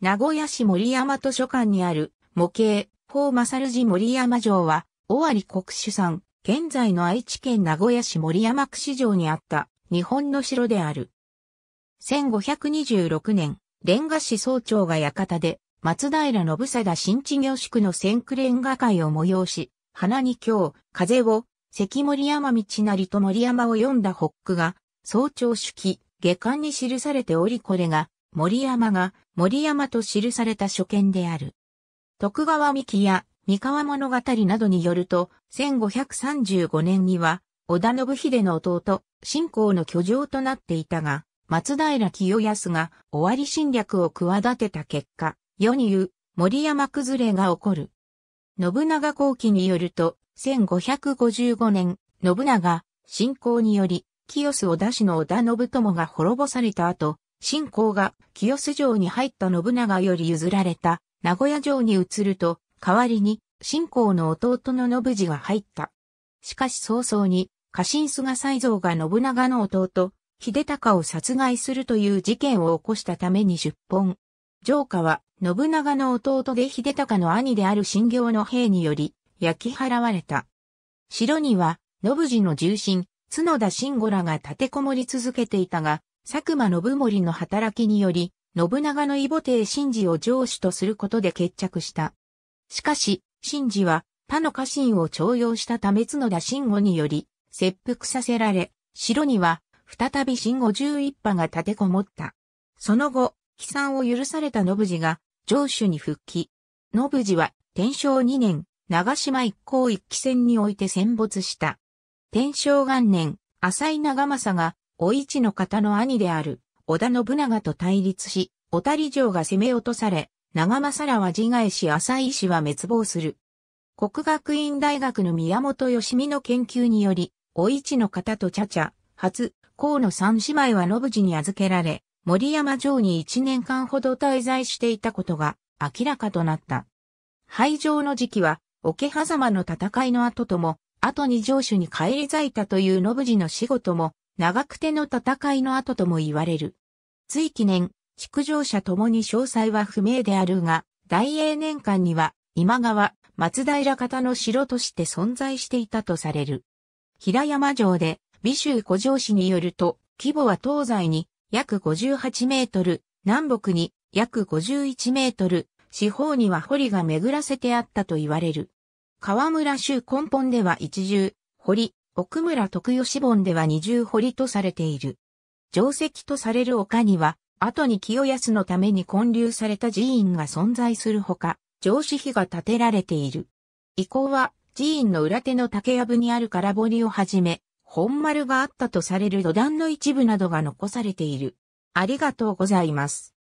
名古屋市森山図書館にある模型、法正ル寺森山城は、尾張国主ん、現在の愛知県名古屋市森山区市場にあった日本の城である。1526年、レンガ市総長が館で、松平信貞新地業宿の先駆レンガ会を催し、花に今日、風を、関森山道成と森山を読んだ北区が、総長手記、下巻に記されておりこれが、森山が森山と記された書見である。徳川三木や三河物語などによると、1535年には、織田信秀の弟、信仰の居城となっていたが、松平清康が終わり侵略を企てた結果、世に言う森山崩れが起こる。信長後期によると、1555年、信長、信仰により、清須織田氏の織田信友が滅ぼされた後、信仰が清洲城に入った信長より譲られた名古屋城に移ると、代わりに信仰の弟の信次が入った。しかし早々に家臣菅西蔵が信長の弟、秀高を殺害するという事件を起こしたために出本。城下は信長の弟で秀高の兄である信行の兵により焼き払われた。城には信次の重臣、角田信吾らが立てこもり続けていたが、佐久間信盛の働きにより、信長の異母帝信二を上主とすることで決着した。しかし、信二は他の家臣を徴用したため角田信吾により、切腹させられ、城には再び信吾十一派が立てこもった。その後、帰参を許された信次が上主に復帰。信次は天正二年、長島一向一期戦において戦没した。天正元年、浅井長政がお市の方の兄である、織田信長と対立し、小谷城が攻め落とされ、長政らは自害し浅井氏は滅亡する。国学院大学の宮本義美の研究により、お市の方と茶々、初、河野三姉妹は信次に預けられ、森山城に一年間ほど滞在していたことが明らかとなった。廃城の時期は、桶狭間の戦いの後とも、後に城主に返り咲いたという信次の仕事も長久手の戦いの後とも言われる。つい記念、築城者ともに詳細は不明であるが、大英年間には今川、松平方の城として存在していたとされる。平山城で、美州古城市によると、規模は東西に約58メートル、南北に約51メートル、四方には堀が巡らせてあったと言われる。河村州根本では一重、堀、奥村徳義本では二重堀とされている。定石とされる丘には、後に清康のために建立された寺院が存在するほか、上司碑が建てられている。以降は、寺院の裏手の竹やぶにある空堀をはじめ、本丸があったとされる土壇の一部などが残されている。ありがとうございます。